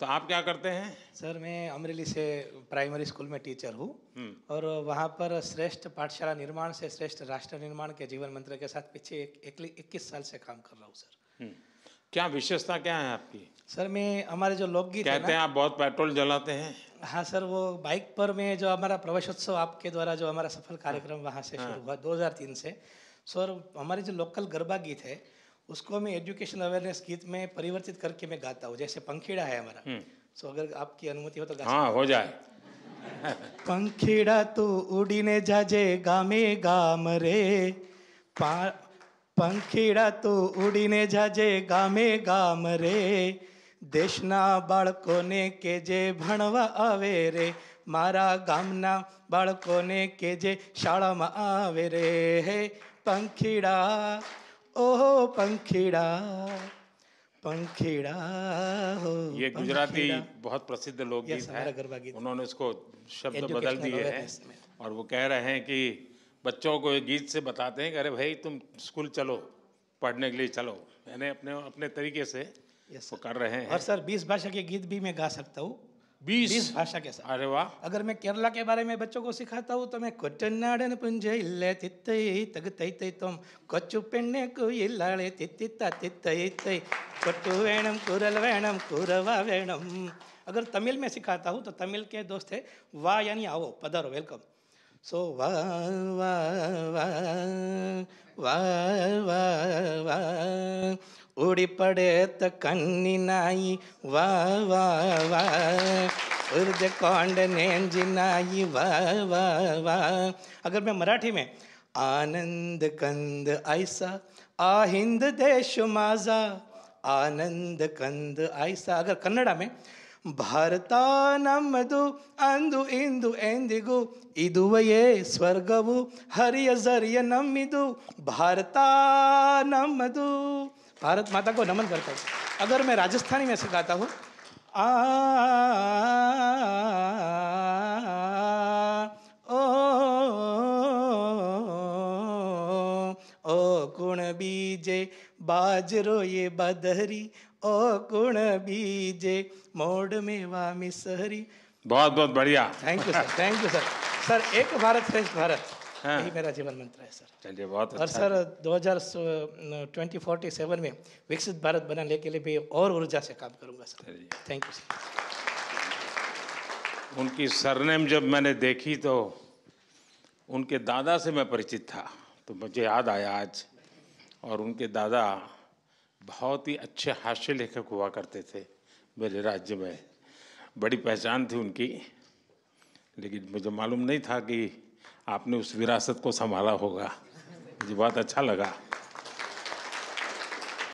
तो आप क्या करते हैं सर मैं अमरेली से प्राइमरी स्कूल में टीचर हूँ हम्म। और वहाँ पर श्रेष्ठ पाठशाला निर्माण से श्रेष्ठ राष्ट्र निर्माण के जीवन मंत्र के साथ पीछे इक्कीस साल से काम कर रहा हूँ सर हम्म। क्या विशेषता क्या है आपकी सर मैं हमारे जो लोकगीत कहते हैं आप बहुत पेट्रोल जलाते हैं हाँ सर वो बाइक पर मैं जो हमारा प्रवेशोत्सव आपके द्वारा जो हमारा सफल कार्यक्रम हाँ। वहाँ से हाँ। शुरू हुआ दो से सर हमारे जो लोकल गरबा गीत है उसको मैं एजुकेशन अवेयरनेस गीत में परिवर्तित करके मैं गाता हूँ जैसे पंखेड़ा है हमारा सो हम्म। अगर आपकी अनुमति हो तो गा हाँ हो जाए पंखेड़ा तो उड़ीने जाजे गामे गाम रे पंखेड़ा तो उड़ीने जाजे गामे गाम रे દેશના બાળકોને કે જે ભણવા આવે રે મારા ગામના બાળકોને કે જે શાળામાં आवे रे हे पंखेड़ा ओ पंखेड़ा पंखेड़ा हो ये गुजराती बहुत प्रसिद्ध लोग उन्होंने इसको शब्द बदल दिए हैं और वो कह रहे हैं कि बच्चों को एक गीत से बताते हैं कि अरे भाई तुम स्कूल चलो पढ़ने के लिए चलो मैंने अपने अपने तरीके से वो कर रहे हैं और सर बीस भाषा के गीत भी मैं गा सकता हूँ बीस भाषा के साथ अरे वाह अगर मैं केरला के बारे में बच्चों को सिखाता हूँ तो मैं इल्ले तग तुम को कुरल कुरवा अगर तमिल में सिखाता हूँ तो तमिल के दोस्त है वाह यानी आओ पधारो वेलकम सो वाह ಉಡಿ ಪಡೆತ ಕಣ್ಣಿನಾಯಿ ವಾ ವಾ ವಾ ಉರ್ಜ ಕೊಂಡ ನೆಂಜಿನಾಯಿ ವಾ वा वाह अगर मैं मराठी में आनंद कंद ऐसा आ हिंद देश माजा आनंद कंद ऐसा अगर कन्नड़ में ಭಾರತ ನಮ್ಮದು ಅಂದು ಇಂದು ಎಂದಿಗೂ ಇದುವೆಯೇ ಸ್ವರ್ಗವು ಹರಿಯ ಜರಿಯ ನಮ್ಮಿದು ಭಾರತ ನಮ್ಮದು भारत माता को नमन करता हूँ अगर मैं राजस्थानी में सिखाता हूँ आ ओ कुण बीजे बाजरो ये बदहरी ओ कुण बीजे मोड़ में वा मिसहरी बहुत बहुत बढ़िया thank you sir thank you sir sir एक भारत श्रेष्ठ भारत हाँ। यही मेरा जीवन मंत्र है सर चलिए बहुत और अच्छा। सर दो हजार ट्वेंटी फोर्टी सेवन में विकसित भारत बनाने के लिए भी और ऊर्जा से काम करूँगा सर थैंक यू उनकी सरनेम जब मैंने देखी तो उनके दादा से मैं परिचित था तो मुझे याद आया आज और उनके दादा बहुत ही अच्छे हास्य लेखक हुआ करते थे मेरे राज्य में बड़ी पहचान थी उनकी लेकिन मुझे मालूम नहीं था कि आपने उस विरासत को संभाला होगा जी बहुत अच्छा लगा